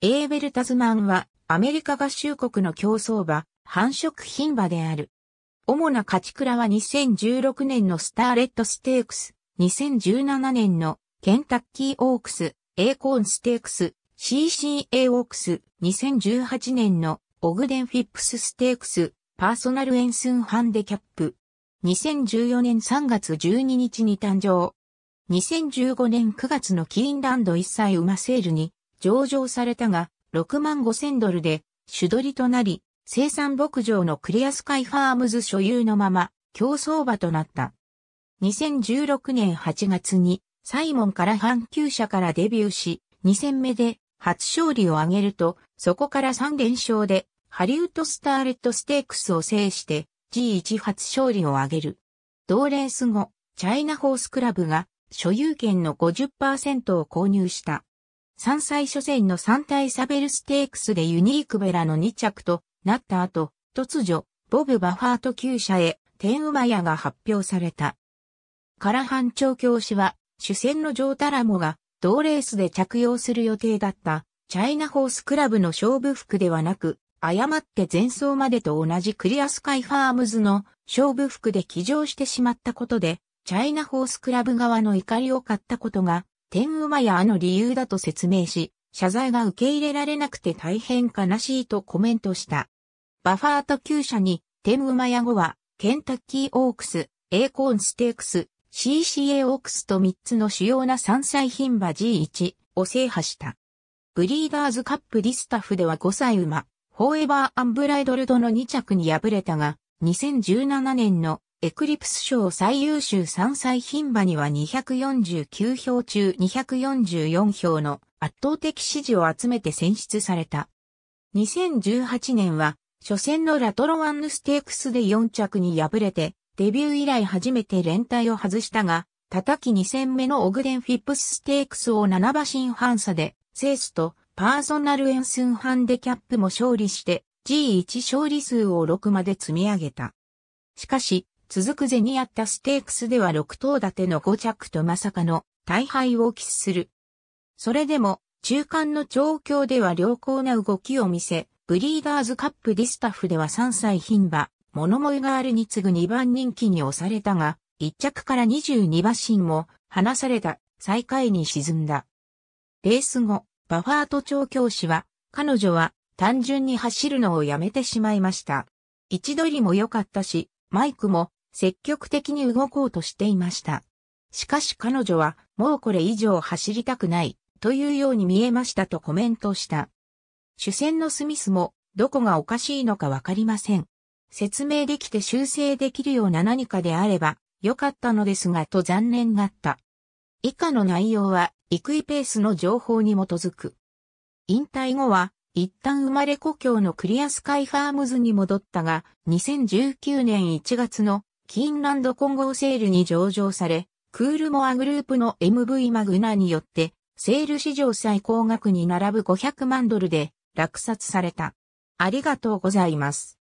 エーベルタズマンはアメリカ合衆国の競争馬、繁殖品馬である。主な勝ち倉は2016年のスターレッドステークス、2017年のケンタッキーオークス、エーコーンステークス、CCA オークス、2018年のオグデンフィップスステークス、パーソナルエンスンハンデキャップ。2014年3月12日に誕生。2015年9月のキーンランド一歳馬セールに上場されたが、6万5千ドルで、主取りとなり、生産牧場のクリアスカイファームズ所有のまま、競争馬となった。2016年8月に、サイモンから阪急車からデビューし、2戦目で初勝利を挙げると、そこから3連勝で、ハリウッドスターレットステークスを制して、G1 初勝利を挙げる。同レース後、チャイナホースクラブが所有権の50%を購入した。3歳初戦の3体サベルステークスでユニークベラの2着となった後、突如、ボブ・バファート厩舎へ、天馬屋が発表された。カラハン調教師は、主戦のジョー・タラモが、同レースで着用する予定だった、チャイナホースクラブの勝負服ではなく、誤って前走までと同じクリアスカイファームズの勝負服で騎乗してしまったことで、チャイナホースクラブ側の怒りを買ったことが天馬屋の理由だと説明し、謝罪が受け入れられなくて大変悲しいとコメントした。バファート旧社に、天馬屋後は、ケンタッキーオークス、エーコーンステークス、CCA オークスと3つの主要な山菜品馬 G1 を制覇した。ブリーダーズカップディスタフでは5歳馬、フォーエバーアンブライドルドの2着に敗れたが、2017年のエクリプス賞最優秀山菜牝馬には249票中244票の圧倒的支持を集めて選出された。2018年は、初戦のラトロワンヌステークスで4着に敗れて、デビュー以来初めて連帯を外したが、叩き2戦目のオグデンフィップスステークスを7馬身半差で、セースとパーソナルエンスンハンデキャップも勝利して、G1 勝利数を6まで積み上げた。しかし、続くゼニアッタステークスでは6頭立ての5着とまさかの大敗を喫する。それでも、中間の調教では良好な動きを見せ、ブリーダーズカップディスタッフでは3歳牝馬、物モイガールに次ぐ2番人気に押されたが、1着から22馬身も、離された、最下位に沈んだ。レース後、バファート調教師は、彼女は単純に走るのをやめてしまいました。位置取りも良かったし、マイクも積極的に動こうとしていました。しかし彼女は、もうこれ以上走りたくない、というように見えましたとコメントした。主戦のスミスも、どこがおかしいのかわかりません。説明できて修正できるような何かであれば、良かったのですがと残念がった。以下の内容は、イクイペースの情報に基づく。引退後は、一旦生まれ故郷のクリアスカイファームズに戻ったが、2019年1月のキーンランド混合セールに上場され、クールモアグループの MV マグナによって、セール史上最高額に並ぶ500万ドルで落札された。ありがとうございます。